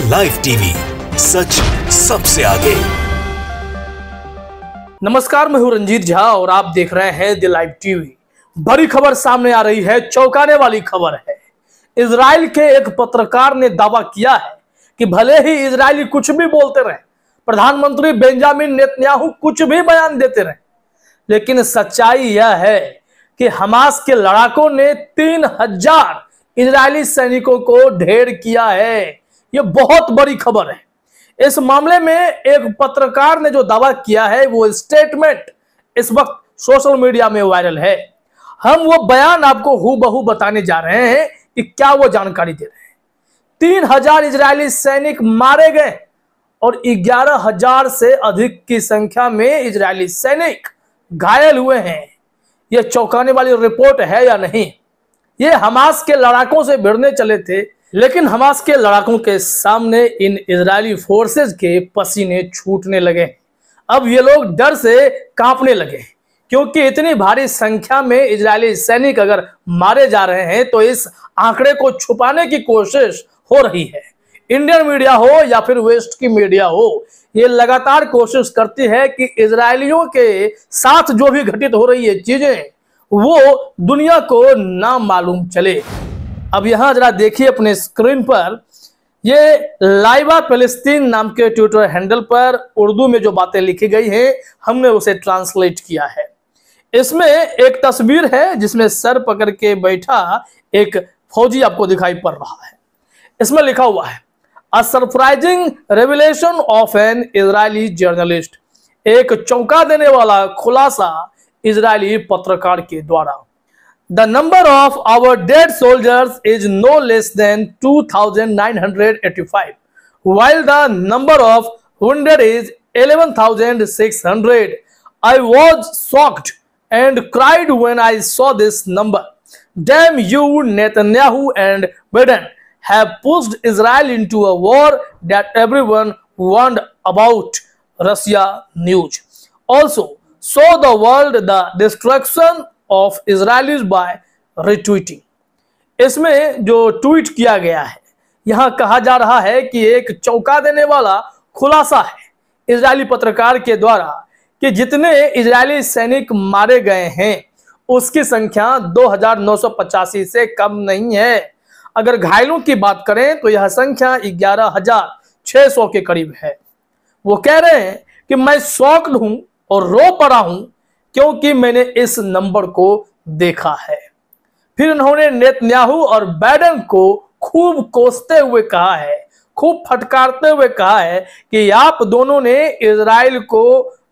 Live TV सच सबसे आगे नमस्कार मैं हूं रंजीत झा और आप देख रहे हैं द लाइव टीवी बड़ी खबर सामने आ रही है चौंकाने वाली खबर है इसराइल के एक पत्रकार ने दावा किया है कि भले ही इसराइली कुछ भी बोलते रहे प्रधानमंत्री बेंजामिन नेतन्याहू कुछ भी बयान देते रहे लेकिन सच्चाई यह है कि हमास के लड़ाकों ने तीन हजार इजरायली सैनिकों को ढेर किया है ये बहुत बड़ी खबर है इस मामले में एक पत्रकार ने जो दावा किया है वो स्टेटमेंट इस वक्त सोशल मीडिया में वायरल है हम वो बयान आपको हु बताने जा रहे हैं कि क्या वो जानकारी दे रहे हैं तीन हजार इजरायली सैनिक मारे गए और ग्यारह हजार से अधिक की संख्या में इजरायली सैनिक घायल हुए हैं यह चौंकाने वाली रिपोर्ट है या नहीं ये हमास के लड़ाकों से भिड़ने चले थे लेकिन हमास के लड़ाकों के सामने इन इजरायली फोर्सेज के पसीने छूटने लगे अब ये लोग डर से कांपने लगे क्योंकि इतनी भारी संख्या में इजरायली सैनिक अगर मारे जा रहे हैं तो इस आंकड़े को छुपाने की कोशिश हो रही है इंडियन मीडिया हो या फिर वेस्ट की मीडिया हो ये लगातार कोशिश करती है कि इसराइलियों के साथ जो भी घटित हो रही है चीजें वो दुनिया को ना मालूम चले अब यहाँ जरा देखिए अपने स्क्रीन पर ये लाइवा फलस्तीन नाम के ट्विटर हैंडल पर उर्दू में जो बातें लिखी गई हैं हमने उसे ट्रांसलेट किया है इसमें एक तस्वीर है जिसमें सर पकड़ के बैठा एक फौजी आपको दिखाई पड़ रहा है इसमें लिखा हुआ है a surprising revelation of an Israeli journalist एक चौंका देने वाला खुलासा इजरायली पत्रकार के द्वारा The number of our dead soldiers is no less than 2,985, while the number of wounded is 11,600. I was shocked and cried when I saw this number. Damn you, Netanyahu and Biden have pushed Israel into a war that everyone warned about. Russia news. Also, show the world the destruction of Israel by retweeting इसमें जो tweet किया गया है यहां कहा जा रहा है कि एक चौंका देने वाला खुलासा है इजरायली पत्रकार के द्वारा कि जितने इजरायली सैनिक मारे गए हैं उसकी संख्या दो से कम नहीं है अगर घायलों की बात करें तो यह संख्या ग्यारह हजार छह सौ के करीब है वो कह रहे हैं कि मैं शौक हूं और रो पड़ा हूं क्योंकि मैंने इस नंबर को देखा है फिर उन्होंने नेतन्याहू और बैडन को खूब कोसते हुए कहा है खूब फटकारते हुए कहा है कि आप दोनों ने इसराइल को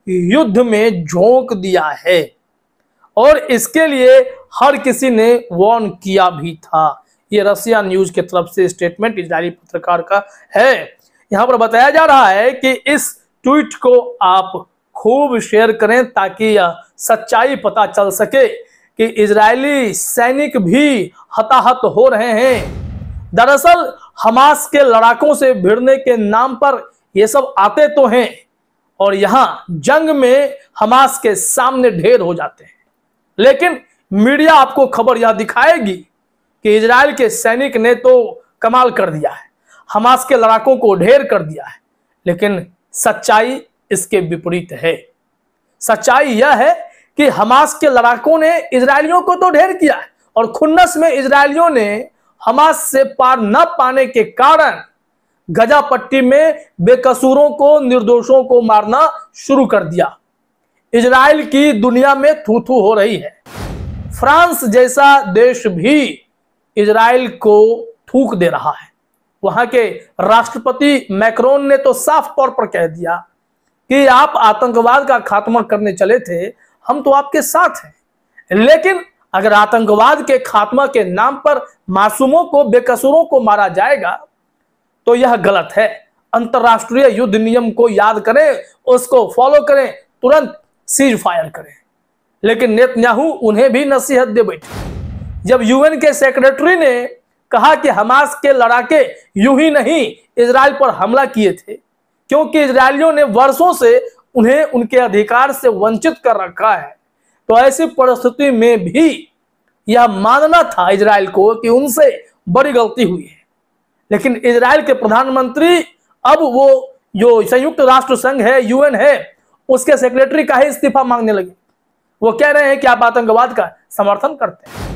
युद्ध में झोंक दिया है और इसके लिए हर किसी ने वॉर्न किया भी था ये रसिया न्यूज की तरफ से स्टेटमेंट इजरायली पत्रकार का है यहां पर बताया जा रहा है कि इस ट्वीट को आप खूब शेयर करें ताकि यह सच्चाई पता चल सके कि इजरायली सैनिक भी हताहत हो रहे हैं दरअसल हमास के लड़ाकों से भिड़ने के नाम पर ये सब आते तो हैं और यहां जंग में हमास के सामने ढेर हो जाते हैं लेकिन मीडिया आपको खबर यह दिखाएगी कि इजराइल के सैनिक ने तो कमाल कर दिया है हमास के लड़ाकों को ढेर कर दिया है लेकिन सच्चाई इसके विपरीत है सच्चाई यह है कि हमास के लड़ाकों ने इसराइलियों को तो ढेर किया और खुन्नस में इसराइलियों ने हमास से पार न पाने के कारण गजा पट्टी में बेकसूरों को निर्दोषों को मारना शुरू कर दिया इसराइल की दुनिया में थूथू हो रही है फ्रांस जैसा देश भी इसराइल को थूक दे रहा है वहां के राष्ट्रपति मैक्रोन ने तो साफ तौर पर कह दिया कि आप आतंकवाद का खात्मा करने चले थे हम तो आपके साथ हैं लेकिन अगर आतंकवाद के खात्मा के नाम पर मासूमों को बेकसूरों को मारा जाएगा तो यह गलत है अंतर्राष्ट्रीय युद्ध नियम को याद करें उसको फॉलो करें तुरंत सीज फायर करें लेकिन नेतन्याहू उन्हें भी नसीहत दे बैठे जब यूएन के सेक्रेटरी ने कहा कि हमास के लड़ाके यूं ही नहीं इसराइल पर हमला किए थे क्योंकि इसराइलियों ने वर्षों से उन्हें उनके अधिकार से वंचित कर रखा है तो ऐसी परिस्थिति में भी यह मानना था इसराइल को कि उनसे बड़ी गलती हुई है लेकिन इसराइल के प्रधानमंत्री अब वो जो संयुक्त राष्ट्र संघ है यूएन है उसके सेक्रेटरी का ही इस्तीफा मांगने लगे वो कह रहे हैं कि आप आतंकवाद का समर्थन करते हैं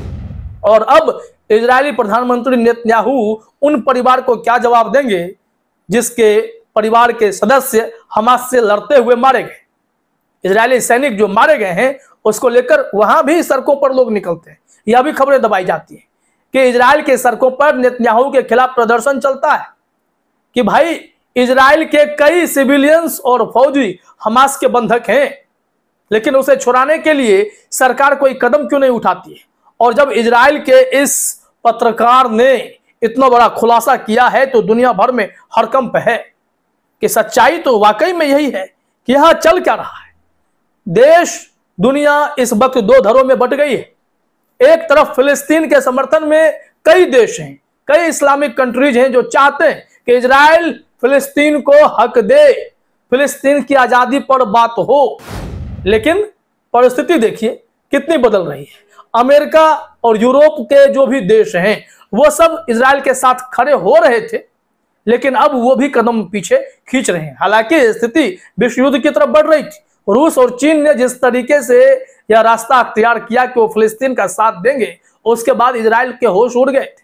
और अब इजरायली प्रधानमंत्री नेतन्याहू उन परिवार को क्या जवाब देंगे जिसके परिवार के सदस्य हमास से लड़ते हुए मारे गए इसराइली सैनिक जो मारे गए हैं उसको लेकर वहां भी सड़कों पर लोग निकलते हैं यह भी खबरें दबाई जाती हैं कि इसराइल के सड़कों पर नेतन्याहू के खिलाफ प्रदर्शन चलता है कि भाई इसराइल के कई सिविलियंस और फौजी हमास के बंधक हैं लेकिन उसे छुड़ाने के लिए सरकार कोई कदम क्यों नहीं उठाती है और जब इसराइल के इस पत्रकार ने इतना बड़ा खुलासा किया है तो दुनिया भर में हड़कंप है कि सच्चाई तो वाकई में यही है कि यह चल क्या रहा है देश दुनिया इस वक्त दो धरों में बट गई है एक तरफ फिलिस्तीन के समर्थन में कई देश हैं कई इस्लामिक कंट्रीज हैं जो चाहते हैं कि इसराइल फिलिस्तीन को हक दे फिलिस्तीन की आज़ादी पर बात हो लेकिन परिस्थिति देखिए कितनी बदल रही है अमेरिका और यूरोप के जो भी देश हैं वो सब इसराइल के साथ खड़े हो रहे थे लेकिन अब वो भी कदम पीछे खींच रहे हैं हालांकि स्थिति विश्व युद्ध की तरफ बढ़ रही थी रूस और चीन ने जिस तरीके से यह रास्ता अख्तियार किया कि वो फिलिस्तीन का साथ देंगे उसके बाद इसराइल के होश उड़ गए थे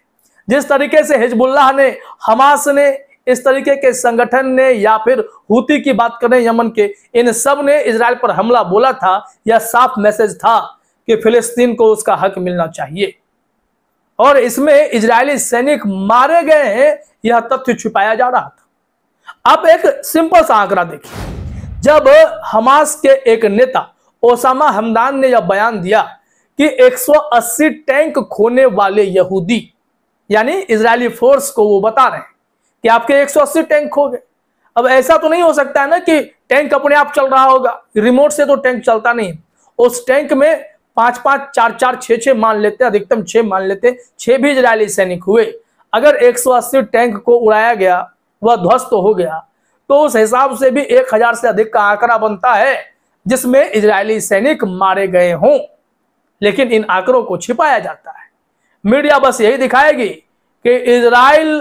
जिस तरीके से हिजबुल्लाह ने हमास ने इस तरीके के संगठन ने या फिर हुती की बात करें यमन के इन सब ने इसराइल पर हमला बोला था यह साफ मैसेज था कि फिलिस्तीन को उसका हक मिलना चाहिए और इसमें इजरायली सैनिक मारे गए हैं यह तथ्य छुपाया जा रहा था अब एक सिंपल सा आंकड़ा देखिए जब हमास के एक नेता ओसामा हमदान ने यह बयान दिया कि 180 टैंक खोने वाले यहूदी यानी इजरायली फोर्स को वो बता रहे हैं कि आपके 180 टैंक खो गए अब ऐसा तो नहीं हो सकता है ना कि टैंक अपने आप चल रहा होगा रिमोट से तो टैंक चलता नहीं उस टैंक में पांच पांच चार चार छह छह मान लेते अधिकतम छह मान लेते छह भी इजरायली सैनिक हुए अगर 180 टैंक को उड़ाया गया वह ध्वस्त हो गया तो उस हिसाब से भी 1000 से अधिक का आंकड़ा बनता है जिसमें इजरायली सैनिक मारे गए हों लेकिन इन आंकड़ों को छिपाया जाता है मीडिया बस यही दिखाएगी कि इसराइल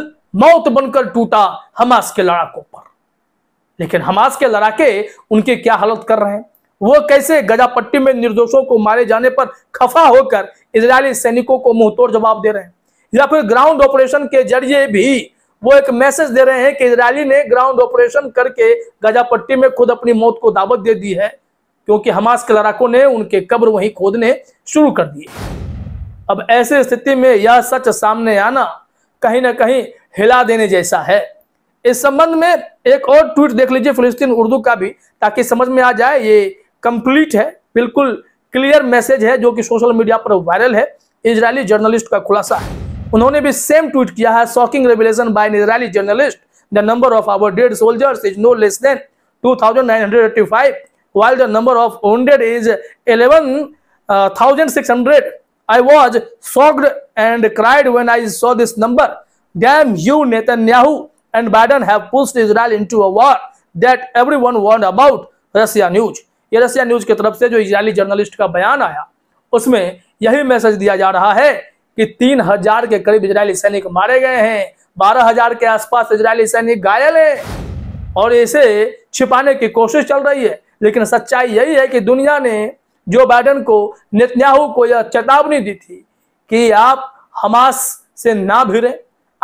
मौत बनकर टूटा हमास के लड़ाकों पर लेकिन हमास के लड़ाके उनकी क्या हालत कर रहे हैं वो कैसे गजापट्टी में निर्दोषों को मारे जाने पर खफा होकर इजरायली सैनिकों को मुंहतोड़ जवाब दे रहे हैं या फिर ग्राउंड ऑपरेशन के जरिए भी वो एक मैसेज दे रहे हैं कि इसराइली ने ग्राउंड ऑपरेशन करके गजापट्टी में खुद अपनी मौत को दावत दे दी है क्योंकि हमास के लड़ाकों ने उनके कब्र वहीं खोदने शुरू कर दिए अब ऐसी स्थिति में यह सच सामने आना कहीं ना कहीं हिला देने जैसा है इस संबंध में एक और ट्वीट देख लीजिए फिलिस्तीन उर्दू का भी ताकि समझ में आ जाए ये कंप्लीट है बिल्कुल क्लियर मैसेज है जो कि सोशल मीडिया पर वायरल है इजरायली जर्नलिस्ट का खुलासा उन्होंने भी सेम ट्वीट किया है shocking revelation by Israeli journalist the number of our dead soldiers is no less than 2985 while the number of wounded is 11600 I was shocked and cried when I saw this number damn you Netanyahu and Biden have pushed Israel into a war that everyone want about Russia news ये रसिया news की तरफ से जो Israeli journalist का बयान आया उसमें यही मैसेज दिया जा रहा है कि तीन हजार के करीब इजरायली सैनिक मारे गए हैं बारह हजार के आसपास इजरायली सैनिक घायल हैं और इसे छिपाने की कोशिश चल रही है लेकिन सच्चाई यही है कि दुनिया ने जो बाइडन को नेतन्याहू को यह चेतावनी दी थी कि आप हमास से ना भिड़ें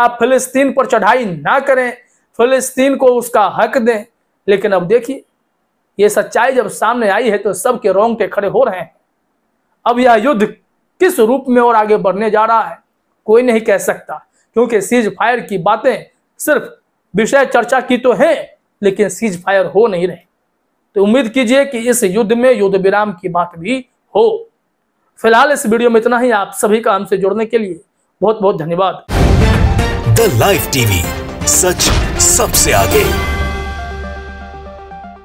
आप फिलिस्तीन पर चढ़ाई ना करें फिलिस्तीन को उसका हक दें लेकिन अब देखिए ये सच्चाई जब सामने आई है तो सबके रोंगटे खड़े हो रहे हैं अब यह युद्ध किस रूप में और आगे बढ़ने जा रहा है कोई नहीं कह सकता क्योंकि सीज फायर की बातें सिर्फ विषय चर्चा की तो है लेकिन सीज फायर हो नहीं रहे तो उम्मीद कीजिए कि इस युद्ध में युद्ध विराम की बात भी हो फिलहाल इस वीडियो में इतना ही आप सभी का हमसे जुड़ने के लिए बहुत बहुत धन्यवाद द लाइफ टीवी सच सबसे आगे